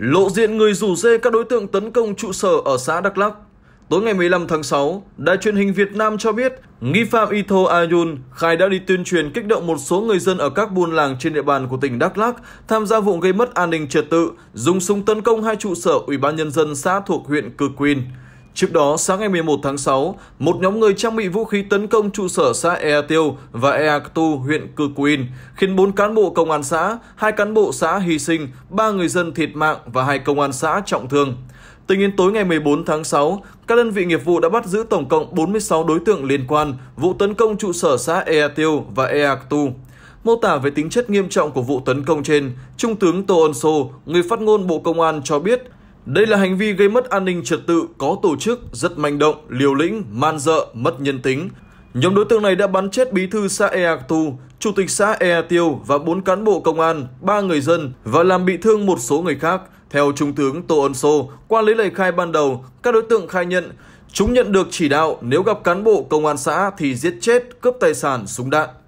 Lộ diện người rủ dê các đối tượng tấn công trụ sở ở xã Đắk Lắk. Tối ngày 15 tháng 6, đài truyền hình Việt Nam cho biết nghi phạm Itho Ayun khai đã đi tuyên truyền kích động một số người dân ở các buôn làng trên địa bàn của tỉnh Đắk Lắk tham gia vụ gây mất an ninh trật tự, dùng súng tấn công hai trụ sở Ủy ban Nhân dân xã thuộc huyện Cư Quyên. Trước đó, sáng ngày 11 tháng 6, một nhóm người trang bị vũ khí tấn công trụ sở xã Ea Tiêu và Ea Tu, huyện Cư Quyên, khiến 4 cán bộ công an xã, 2 cán bộ xã hy sinh, 3 người dân thiệt mạng và 2 công an xã trọng thương. Tính đến tối ngày 14 tháng 6, các đơn vị nghiệp vụ đã bắt giữ tổng cộng 46 đối tượng liên quan vụ tấn công trụ sở xã Ea Tiêu và Ea Tu. Mô tả về tính chất nghiêm trọng của vụ tấn công trên, Trung tướng Tô Ân Sô, người phát ngôn Bộ Công an cho biết đây là hành vi gây mất an ninh trật tự có tổ chức, rất manh động, liều lĩnh, man dợ, mất nhân tính. Nhóm đối tượng này đã bắn chết bí thư xã Ea Tu, chủ tịch xã Ea Tiêu và 4 cán bộ công an, 3 người dân và làm bị thương một số người khác. Theo Trung tướng Tô Ân Sô, qua lấy lời khai ban đầu, các đối tượng khai nhận chúng nhận được chỉ đạo nếu gặp cán bộ công an xã thì giết chết, cướp tài sản, súng đạn.